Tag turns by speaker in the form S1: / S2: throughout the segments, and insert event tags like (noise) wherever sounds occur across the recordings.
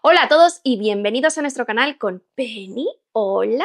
S1: Hola a todos y bienvenidos a nuestro canal con Penny. Hola.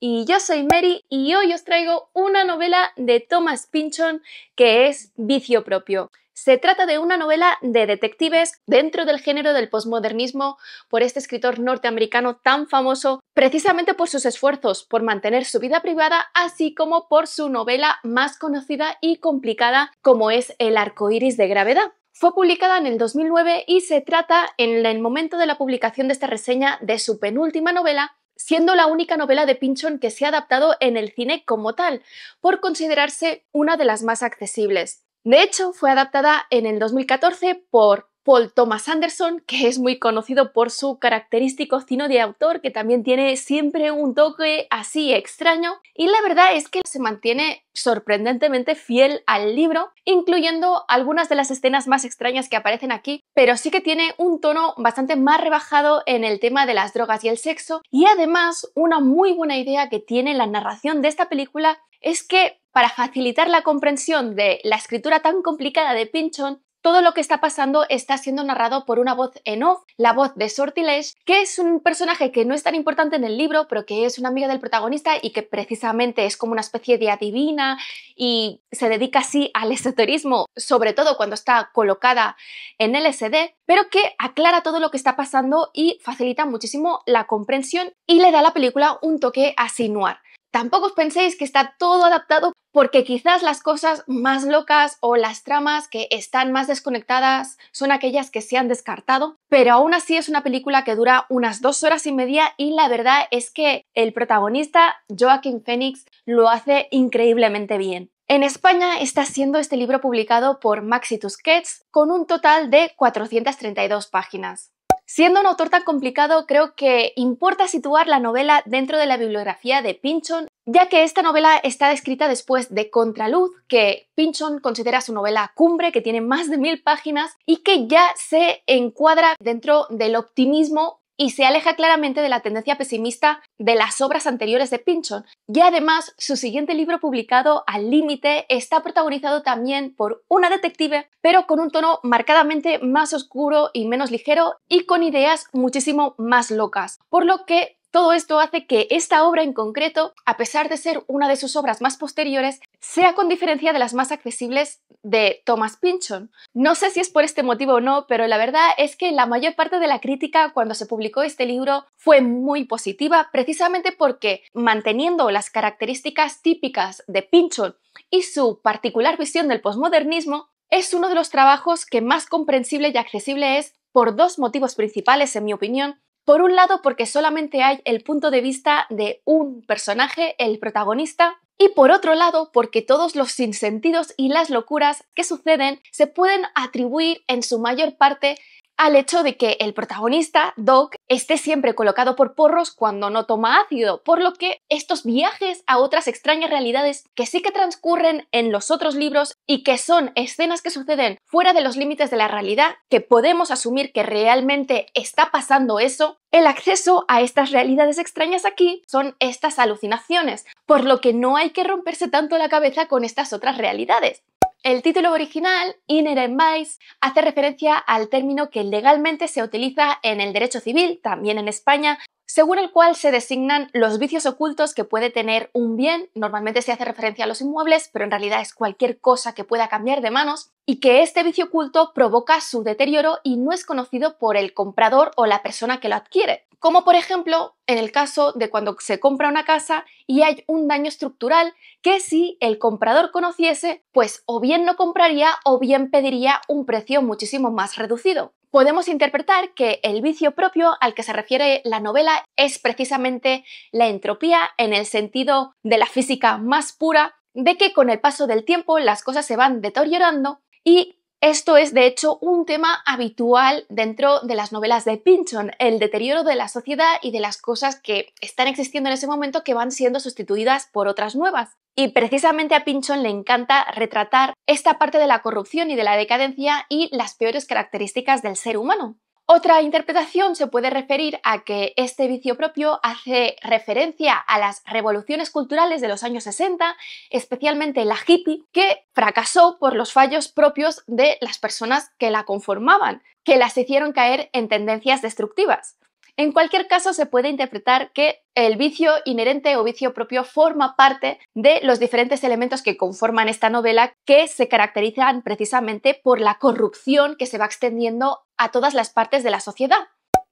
S1: Y yo soy Mary y hoy os traigo una novela de Thomas Pynchon que es Vicio propio. Se trata de una novela de detectives dentro del género del posmodernismo por este escritor norteamericano tan famoso, precisamente por sus esfuerzos por mantener su vida privada, así como por su novela más conocida y complicada como es El arco iris de gravedad. Fue publicada en el 2009 y se trata, en el momento de la publicación de esta reseña, de su penúltima novela, siendo la única novela de Pinchon que se ha adaptado en el cine como tal, por considerarse una de las más accesibles. De hecho, fue adaptada en el 2014 por Paul Thomas Anderson, que es muy conocido por su característico cine de autor, que también tiene siempre un toque así extraño, y la verdad es que se mantiene sorprendentemente fiel al libro, incluyendo algunas de las escenas más extrañas que aparecen aquí, pero sí que tiene un tono bastante más rebajado en el tema de las drogas y el sexo, y además una muy buena idea que tiene la narración de esta película es que para facilitar la comprensión de la escritura tan complicada de Pinchon, todo lo que está pasando está siendo narrado por una voz en off, la voz de Sortilege, que es un personaje que no es tan importante en el libro, pero que es una amiga del protagonista y que precisamente es como una especie de adivina y se dedica así al esoterismo, sobre todo cuando está colocada en LSD, pero que aclara todo lo que está pasando y facilita muchísimo la comprensión y le da a la película un toque asinuar. Tampoco os penséis que está todo adaptado porque quizás las cosas más locas o las tramas que están más desconectadas son aquellas que se han descartado, pero aún así es una película que dura unas dos horas y media y la verdad es que el protagonista, Joaquín Phoenix, lo hace increíblemente bien. En España está siendo este libro publicado por Maxi Tusquets con un total de 432 páginas. Siendo un autor tan complicado, creo que importa situar la novela dentro de la bibliografía de Pynchon, ya que esta novela está escrita después de Contraluz, que Pynchon considera su novela cumbre, que tiene más de mil páginas y que ya se encuadra dentro del optimismo y se aleja claramente de la tendencia pesimista de las obras anteriores de Pinchon, Y además, su siguiente libro publicado al límite está protagonizado también por una detective, pero con un tono marcadamente más oscuro y menos ligero y con ideas muchísimo más locas, por lo que todo esto hace que esta obra en concreto, a pesar de ser una de sus obras más posteriores, sea con diferencia de las más accesibles de Thomas Pynchon. No sé si es por este motivo o no, pero la verdad es que la mayor parte de la crítica cuando se publicó este libro fue muy positiva, precisamente porque manteniendo las características típicas de Pynchon y su particular visión del posmodernismo, es uno de los trabajos que más comprensible y accesible es por dos motivos principales, en mi opinión, por un lado, porque solamente hay el punto de vista de un personaje, el protagonista, y por otro lado, porque todos los sinsentidos y las locuras que suceden se pueden atribuir en su mayor parte al hecho de que el protagonista, Doc, esté siempre colocado por porros cuando no toma ácido, por lo que estos viajes a otras extrañas realidades que sí que transcurren en los otros libros y que son escenas que suceden fuera de los límites de la realidad, que podemos asumir que realmente está pasando eso, el acceso a estas realidades extrañas aquí son estas alucinaciones, por lo que no hay que romperse tanto la cabeza con estas otras realidades. El título original, Inner Advice, hace referencia al término que legalmente se utiliza en el derecho civil, también en España, según el cual se designan los vicios ocultos que puede tener un bien, normalmente se hace referencia a los inmuebles, pero en realidad es cualquier cosa que pueda cambiar de manos, y que este vicio oculto provoca su deterioro y no es conocido por el comprador o la persona que lo adquiere. Como por ejemplo en el caso de cuando se compra una casa y hay un daño estructural que si el comprador conociese, pues o bien no compraría o bien pediría un precio muchísimo más reducido podemos interpretar que el vicio propio al que se refiere la novela es precisamente la entropía en el sentido de la física más pura, de que con el paso del tiempo las cosas se van deteriorando y esto es de hecho un tema habitual dentro de las novelas de Pinchon, el deterioro de la sociedad y de las cosas que están existiendo en ese momento que van siendo sustituidas por otras nuevas. Y precisamente a Pinchón le encanta retratar esta parte de la corrupción y de la decadencia y las peores características del ser humano. Otra interpretación se puede referir a que este vicio propio hace referencia a las revoluciones culturales de los años 60, especialmente la hippie, que fracasó por los fallos propios de las personas que la conformaban, que las hicieron caer en tendencias destructivas. En cualquier caso, se puede interpretar que el vicio inherente o vicio propio forma parte de los diferentes elementos que conforman esta novela que se caracterizan precisamente por la corrupción que se va extendiendo a todas las partes de la sociedad.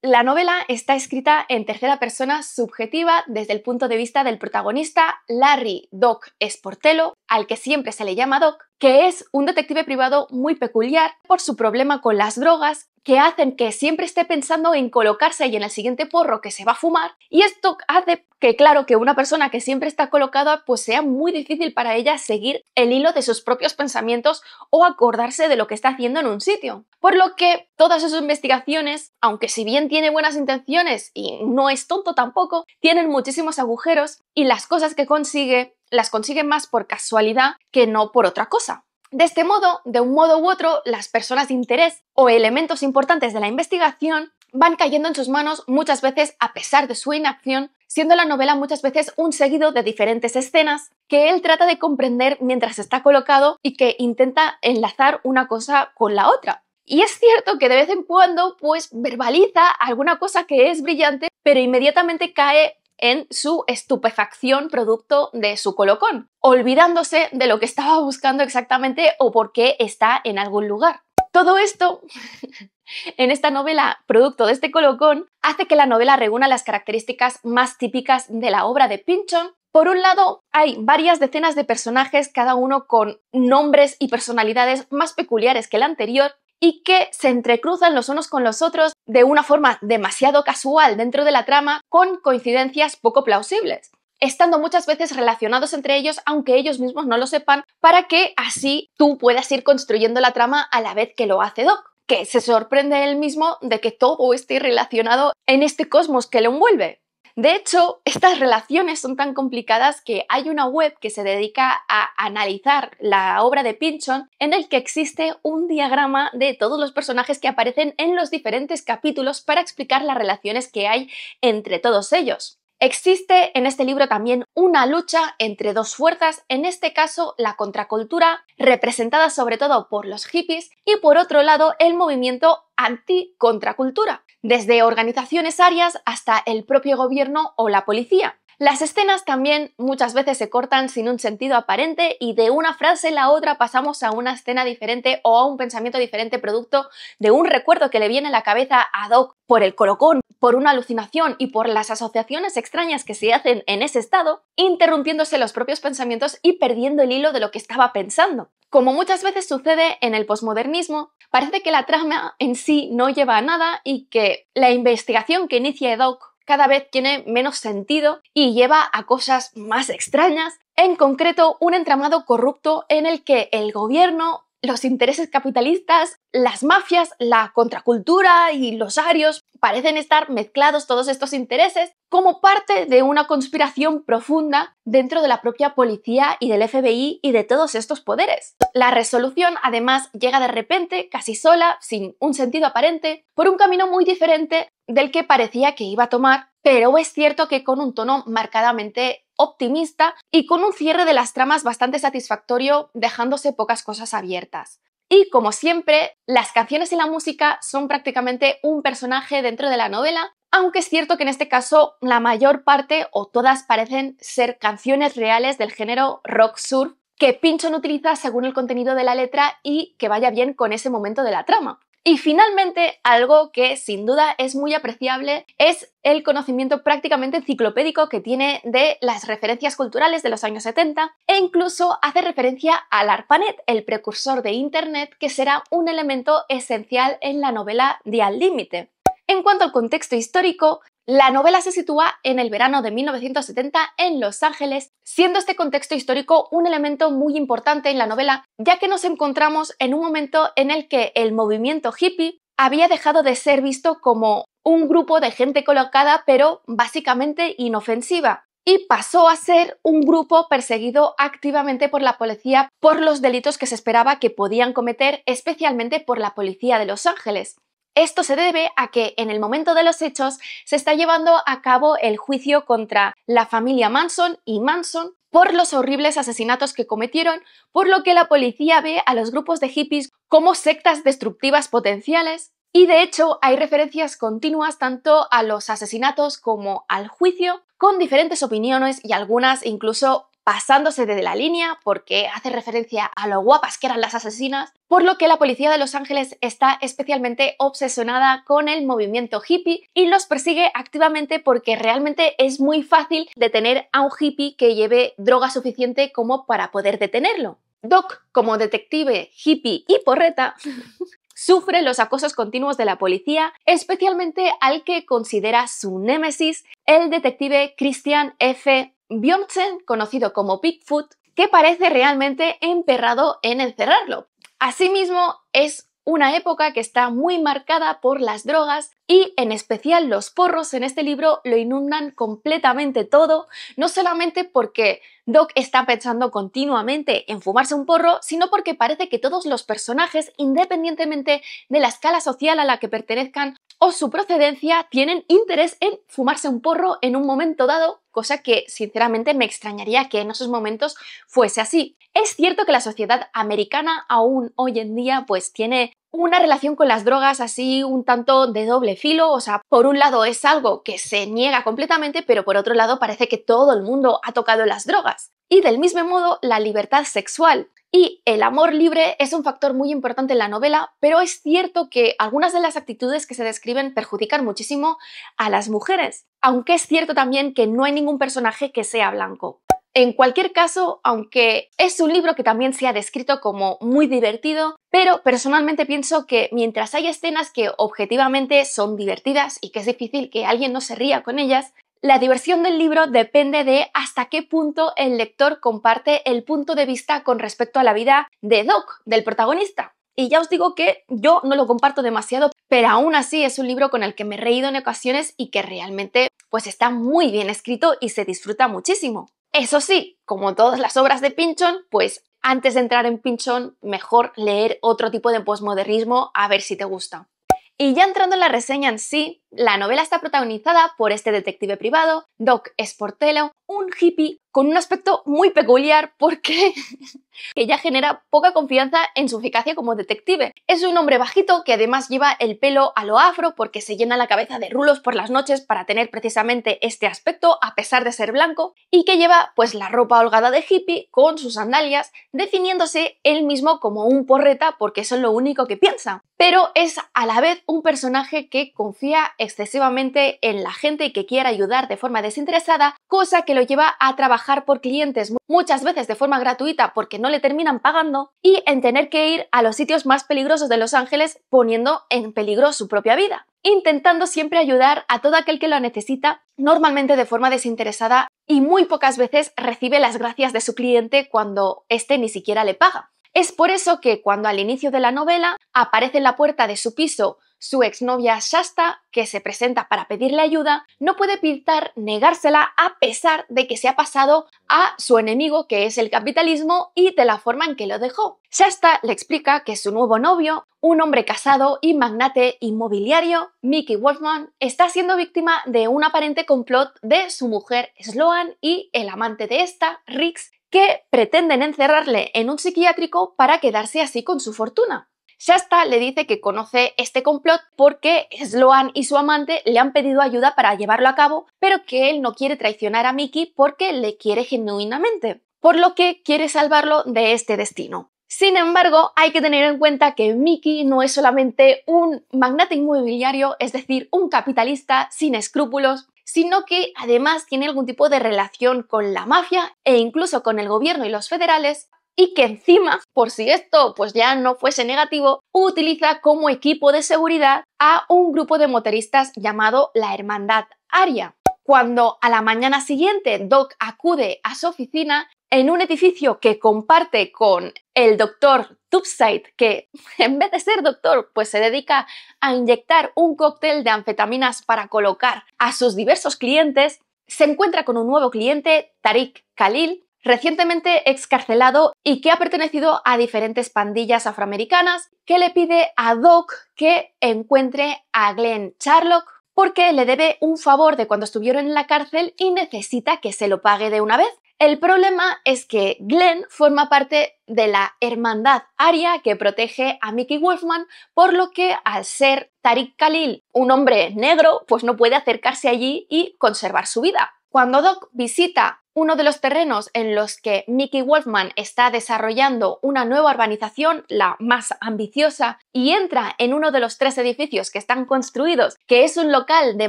S1: La novela está escrita en tercera persona subjetiva desde el punto de vista del protagonista Larry Doc esportelo al que siempre se le llama Doc, que es un detective privado muy peculiar por su problema con las drogas, que hacen que siempre esté pensando en colocarse ahí en el siguiente porro que se va a fumar, y esto hace que, claro, que una persona que siempre está colocada, pues sea muy difícil para ella seguir el hilo de sus propios pensamientos o acordarse de lo que está haciendo en un sitio. Por lo que todas sus investigaciones, aunque si bien tiene buenas intenciones y no es tonto tampoco, tienen muchísimos agujeros y las cosas que consigue las consigue más por casualidad que no por otra cosa. De este modo, de un modo u otro, las personas de interés o elementos importantes de la investigación van cayendo en sus manos muchas veces a pesar de su inacción, siendo la novela muchas veces un seguido de diferentes escenas que él trata de comprender mientras está colocado y que intenta enlazar una cosa con la otra. Y es cierto que de vez en cuando pues verbaliza alguna cosa que es brillante, pero inmediatamente cae en su estupefacción producto de su colocón, olvidándose de lo que estaba buscando exactamente o por qué está en algún lugar. Todo esto, (laughs) en esta novela, producto de este colocón, hace que la novela reúna las características más típicas de la obra de Pynchon. Por un lado, hay varias decenas de personajes, cada uno con nombres y personalidades más peculiares que el anterior, y que se entrecruzan los unos con los otros de una forma demasiado casual dentro de la trama con coincidencias poco plausibles estando muchas veces relacionados entre ellos, aunque ellos mismos no lo sepan, para que así tú puedas ir construyendo la trama a la vez que lo hace Doc, que se sorprende él mismo de que todo esté relacionado en este cosmos que lo envuelve. De hecho, estas relaciones son tan complicadas que hay una web que se dedica a analizar la obra de Pinchon en el que existe un diagrama de todos los personajes que aparecen en los diferentes capítulos para explicar las relaciones que hay entre todos ellos. Existe en este libro también una lucha entre dos fuerzas, en este caso la contracultura, representada sobre todo por los hippies, y por otro lado el movimiento anti-contracultura, desde organizaciones áreas hasta el propio gobierno o la policía. Las escenas también muchas veces se cortan sin un sentido aparente y de una frase en la otra pasamos a una escena diferente o a un pensamiento diferente producto de un recuerdo que le viene a la cabeza a Doc por el colocón, por una alucinación y por las asociaciones extrañas que se hacen en ese estado, interrumpiéndose los propios pensamientos y perdiendo el hilo de lo que estaba pensando. Como muchas veces sucede en el posmodernismo, parece que la trama en sí no lleva a nada y que la investigación que inicia Edoc cada vez tiene menos sentido y lleva a cosas más extrañas, en concreto un entramado corrupto en el que el gobierno los intereses capitalistas, las mafias, la contracultura y los arios parecen estar mezclados todos estos intereses como parte de una conspiración profunda dentro de la propia policía y del FBI y de todos estos poderes. La resolución además llega de repente, casi sola, sin un sentido aparente, por un camino muy diferente del que parecía que iba a tomar, pero es cierto que con un tono marcadamente optimista y con un cierre de las tramas bastante satisfactorio, dejándose pocas cosas abiertas. Y como siempre, las canciones y la música son prácticamente un personaje dentro de la novela, aunque es cierto que en este caso la mayor parte o todas parecen ser canciones reales del género rock surf que Pinchon utiliza según el contenido de la letra y que vaya bien con ese momento de la trama. Y finalmente, algo que sin duda es muy apreciable es el conocimiento prácticamente enciclopédico que tiene de las referencias culturales de los años 70 e incluso hace referencia al ARPANET, el precursor de Internet, que será un elemento esencial en la novela de Al Límite. En cuanto al contexto histórico, la novela se sitúa en el verano de 1970 en Los Ángeles, siendo este contexto histórico un elemento muy importante en la novela, ya que nos encontramos en un momento en el que el movimiento hippie había dejado de ser visto como un grupo de gente colocada pero básicamente inofensiva y pasó a ser un grupo perseguido activamente por la policía por los delitos que se esperaba que podían cometer, especialmente por la policía de Los Ángeles. Esto se debe a que en el momento de los hechos se está llevando a cabo el juicio contra la familia Manson y Manson por los horribles asesinatos que cometieron, por lo que la policía ve a los grupos de hippies como sectas destructivas potenciales. Y de hecho hay referencias continuas tanto a los asesinatos como al juicio, con diferentes opiniones y algunas incluso pasándose de la línea porque hace referencia a lo guapas que eran las asesinas, por lo que la policía de Los Ángeles está especialmente obsesionada con el movimiento hippie y los persigue activamente porque realmente es muy fácil detener a un hippie que lleve droga suficiente como para poder detenerlo. Doc, como detective hippie y porreta, (laughs) sufre los acosos continuos de la policía, especialmente al que considera su némesis, el detective Christian F. Bjornsen, conocido como Bigfoot, que parece realmente emperrado en encerrarlo. Asimismo, es una época que está muy marcada por las drogas y en especial los porros en este libro lo inundan completamente todo, no solamente porque Doc está pensando continuamente en fumarse un porro, sino porque parece que todos los personajes, independientemente de la escala social a la que pertenezcan o su procedencia, tienen interés en fumarse un porro en un momento dado cosa que sinceramente me extrañaría que en esos momentos fuese así. Es cierto que la sociedad americana aún hoy en día pues tiene una relación con las drogas así un tanto de doble filo, o sea, por un lado es algo que se niega completamente, pero por otro lado parece que todo el mundo ha tocado las drogas. Y del mismo modo, la libertad sexual y el amor libre es un factor muy importante en la novela, pero es cierto que algunas de las actitudes que se describen perjudican muchísimo a las mujeres, aunque es cierto también que no hay ningún personaje que sea blanco. En cualquier caso, aunque es un libro que también se ha descrito como muy divertido, pero personalmente pienso que mientras hay escenas que objetivamente son divertidas y que es difícil que alguien no se ría con ellas, la diversión del libro depende de hasta qué punto el lector comparte el punto de vista con respecto a la vida de Doc, del protagonista. Y ya os digo que yo no lo comparto demasiado, pero aún así es un libro con el que me he reído en ocasiones y que realmente pues está muy bien escrito y se disfruta muchísimo. Eso sí, como todas las obras de Pinchon, pues antes de entrar en Pinchon, mejor leer otro tipo de posmodernismo a ver si te gusta. Y ya entrando en la reseña en sí, la novela está protagonizada por este detective privado, Doc Sportello, un hippie con un aspecto muy peculiar porque (laughs) que ya genera poca confianza en su eficacia como detective. Es un hombre bajito que además lleva el pelo a lo afro porque se llena la cabeza de rulos por las noches para tener precisamente este aspecto a pesar de ser blanco y que lleva pues la ropa holgada de hippie con sus sandalias, definiéndose él mismo como un porreta porque eso es lo único que piensa. Pero es a la vez un personaje que confía en excesivamente en la gente que quiere ayudar de forma desinteresada, cosa que lo lleva a trabajar por clientes muchas veces de forma gratuita porque no le terminan pagando y en tener que ir a los sitios más peligrosos de Los Ángeles poniendo en peligro su propia vida, intentando siempre ayudar a todo aquel que lo necesita, normalmente de forma desinteresada y muy pocas veces recibe las gracias de su cliente cuando éste ni siquiera le paga. Es por eso que cuando al inicio de la novela aparece en la puerta de su piso su exnovia Shasta, que se presenta para pedirle ayuda, no puede pintar negársela a pesar de que se ha pasado a su enemigo, que es el capitalismo, y de la forma en que lo dejó. Shasta le explica que su nuevo novio, un hombre casado y magnate inmobiliario, Mickey Wolfman, está siendo víctima de un aparente complot de su mujer Sloan y el amante de esta, Rix, que pretenden encerrarle en un psiquiátrico para quedarse así con su fortuna. Shasta le dice que conoce este complot porque Sloan y su amante le han pedido ayuda para llevarlo a cabo, pero que él no quiere traicionar a Mickey porque le quiere genuinamente, por lo que quiere salvarlo de este destino. Sin embargo, hay que tener en cuenta que Mickey no es solamente un magnate inmobiliario, es decir, un capitalista sin escrúpulos, sino que además tiene algún tipo de relación con la mafia e incluso con el gobierno y los federales, y que encima, por si esto pues ya no fuese negativo, utiliza como equipo de seguridad a un grupo de motoristas llamado la Hermandad Aria. Cuando a la mañana siguiente Doc acude a su oficina, en un edificio que comparte con el doctor Tubside, que (laughs) en vez de ser doctor, pues se dedica a inyectar un cóctel de anfetaminas para colocar a sus diversos clientes, se encuentra con un nuevo cliente, Tariq Khalil, recientemente excarcelado y que ha pertenecido a diferentes pandillas afroamericanas, que le pide a Doc que encuentre a Glenn Charlock porque le debe un favor de cuando estuvieron en la cárcel y necesita que se lo pague de una vez. El problema es que Glenn forma parte de la hermandad aria que protege a Mickey Wolfman, por lo que al ser Tariq Khalil un hombre negro, pues no puede acercarse allí y conservar su vida. Cuando Doc visita uno de los terrenos en los que Mickey Wolfman está desarrollando una nueva urbanización, la más ambiciosa, y entra en uno de los tres edificios que están construidos, que es un local de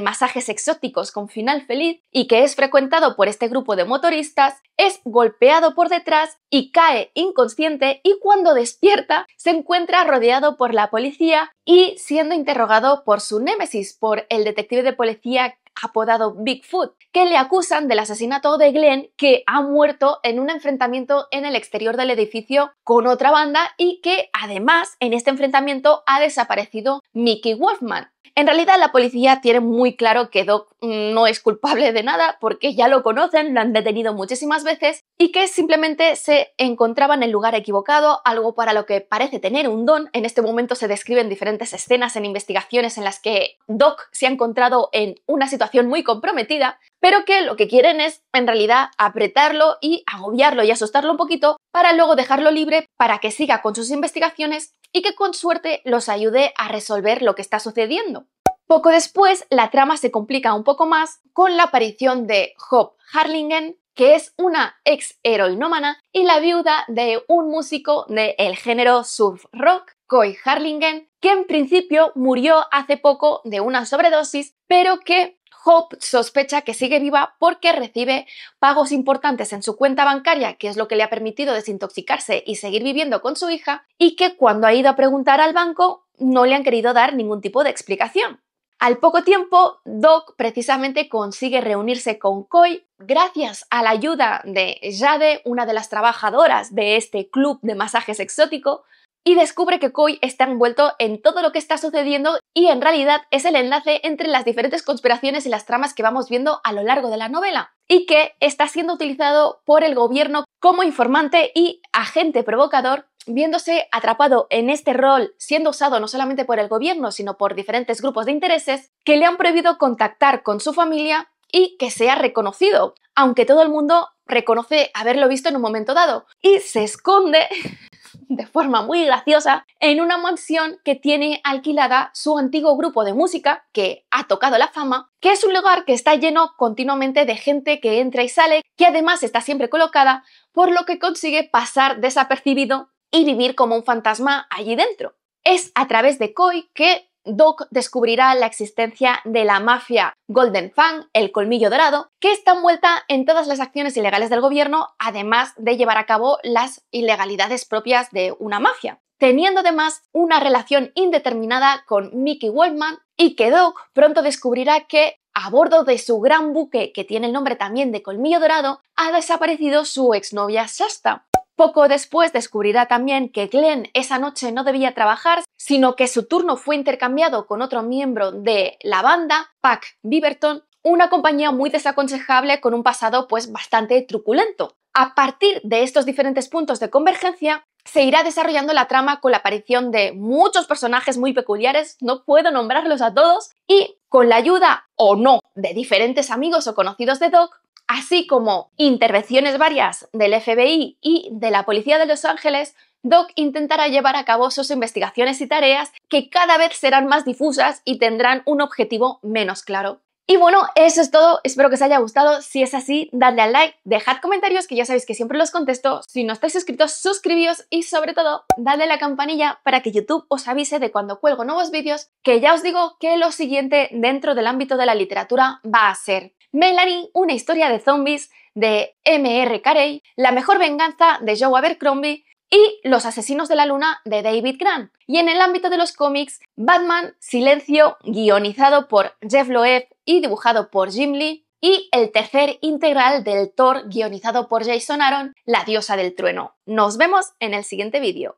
S1: masajes exóticos con final feliz y que es frecuentado por este grupo de motoristas, es golpeado por detrás y cae inconsciente y cuando despierta se encuentra rodeado por la policía y siendo interrogado por su némesis, por el detective de policía apodado Bigfoot, que le acusan del asesinato de Glenn, que ha muerto en un enfrentamiento en el exterior del edificio con otra banda y que además en este enfrentamiento ha desaparecido Mickey Wolfman, en realidad la policía tiene muy claro que Doc no es culpable de nada porque ya lo conocen, lo han detenido muchísimas veces y que simplemente se encontraba en el lugar equivocado, algo para lo que parece tener un don. En este momento se describen diferentes escenas en investigaciones en las que Doc se ha encontrado en una situación muy comprometida, pero que lo que quieren es en realidad apretarlo y agobiarlo y asustarlo un poquito para luego dejarlo libre para que siga con sus investigaciones y que con suerte los ayude a resolver lo que está sucediendo. Poco después, la trama se complica un poco más con la aparición de Job Harlingen, que es una ex heroinómana y la viuda de un músico del género surf rock, Coy Harlingen, que en principio murió hace poco de una sobredosis, pero que Hope sospecha que sigue viva porque recibe pagos importantes en su cuenta bancaria, que es lo que le ha permitido desintoxicarse y seguir viviendo con su hija, y que cuando ha ido a preguntar al banco no le han querido dar ningún tipo de explicación. Al poco tiempo, Doc precisamente consigue reunirse con Coy gracias a la ayuda de Jade, una de las trabajadoras de este club de masajes exótico, y descubre que Coy está envuelto en todo lo que está sucediendo y en realidad es el enlace entre las diferentes conspiraciones y las tramas que vamos viendo a lo largo de la novela y que está siendo utilizado por el gobierno como informante y agente provocador viéndose atrapado en este rol, siendo usado no solamente por el gobierno, sino por diferentes grupos de intereses que le han prohibido contactar con su familia y que sea reconocido, aunque todo el mundo reconoce haberlo visto en un momento dado. Y se esconde de forma muy graciosa en una mansión que tiene alquilada su antiguo grupo de música que ha tocado la fama, que es un lugar que está lleno continuamente de gente que entra y sale, que además está siempre colocada, por lo que consigue pasar desapercibido y vivir como un fantasma allí dentro. Es a través de Koi que Doc descubrirá la existencia de la mafia Golden Fang, el colmillo dorado, que está envuelta en todas las acciones ilegales del gobierno, además de llevar a cabo las ilegalidades propias de una mafia teniendo además una relación indeterminada con Mickey Wellman y que Doc pronto descubrirá que a bordo de su gran buque, que tiene el nombre también de Colmillo Dorado, ha desaparecido su exnovia Shasta. Poco después descubrirá también que Glenn esa noche no debía trabajar, sino que su turno fue intercambiado con otro miembro de la banda, Pack Beaverton, una compañía muy desaconsejable con un pasado pues bastante truculento. A partir de estos diferentes puntos de convergencia, se irá desarrollando la trama con la aparición de muchos personajes muy peculiares, no puedo nombrarlos a todos, y con la ayuda o no de diferentes amigos o conocidos de Doc, así como intervenciones varias del FBI y de la Policía de Los Ángeles, Doc intentará llevar a cabo sus investigaciones y tareas que cada vez serán más difusas y tendrán un objetivo menos claro. Y bueno, eso es todo, espero que os haya gustado, si es así, dadle al like, dejad comentarios que ya sabéis que siempre los contesto, si no estáis suscritos, suscribíos y sobre todo, dadle a la campanilla para que YouTube os avise de cuando cuelgo nuevos vídeos, que ya os digo que lo siguiente dentro del ámbito de la literatura va a ser Melanie, una historia de zombies de M.R. Carey, La mejor venganza de Joe Abercrombie y Los asesinos de la luna de David Grant. Y en el ámbito de los cómics, Batman Silencio, guionizado por Jeff Loeb y dibujado por Jim Lee, y el tercer integral del Thor guionizado por Jason Aaron, La diosa del trueno. Nos vemos en el siguiente vídeo.